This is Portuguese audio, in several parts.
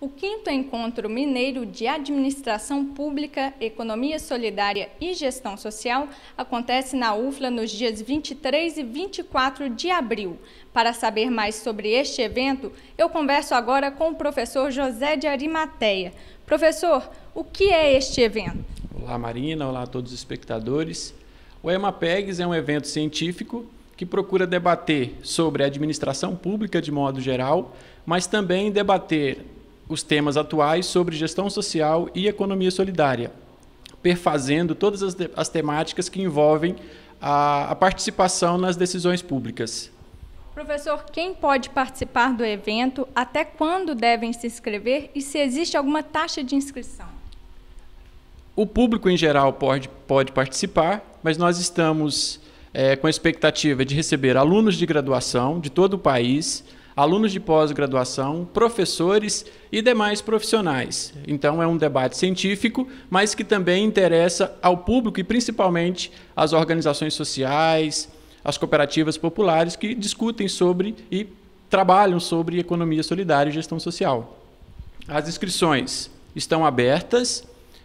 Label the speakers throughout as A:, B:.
A: o quinto Encontro Mineiro de Administração Pública, Economia Solidária e Gestão Social acontece na UFLA nos dias 23 e 24 de abril. Para saber mais sobre este evento, eu converso agora com o professor José de Arimateia. Professor, o que é este evento?
B: Olá, Marina. Olá a todos os espectadores. O EMAPEGS é um evento científico que procura debater sobre a administração pública de modo geral, mas também debater os temas atuais sobre gestão social e economia solidária, perfazendo todas as, as temáticas que envolvem a, a participação nas decisões públicas.
A: Professor, quem pode participar do evento? Até quando devem se inscrever? E se existe alguma taxa de inscrição?
B: O público em geral pode, pode participar, mas nós estamos é, com a expectativa de receber alunos de graduação de todo o país, alunos de pós-graduação, professores e demais profissionais. Então é um debate científico, mas que também interessa ao público e principalmente às organizações sociais, às cooperativas populares que discutem sobre e trabalham sobre economia solidária e gestão social. As inscrições estão abertas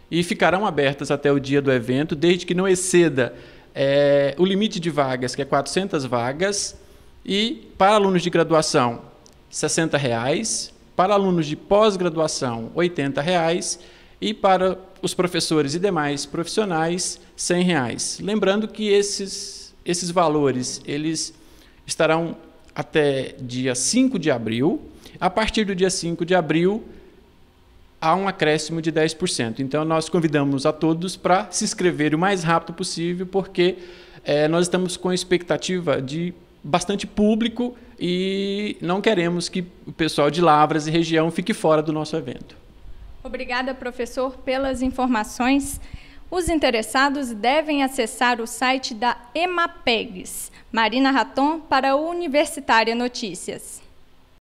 B: e ficarão abertas até o dia do evento, desde que não exceda é, o limite de vagas, que é 400 vagas, e para alunos de graduação 60 reais, para alunos de pós-graduação, 80 reais e para os professores e demais profissionais, 100 reais. Lembrando que esses, esses valores eles estarão até dia 5 de abril. A partir do dia 5 de abril, há um acréscimo de 10%. Então, nós convidamos a todos para se inscrever o mais rápido possível, porque é, nós estamos com expectativa de bastante público e não queremos que o pessoal de Lavras e região fique fora do nosso evento.
A: Obrigada, professor, pelas informações. Os interessados devem acessar o site da EMAPEGS. Marina Raton para a Universitária Notícias.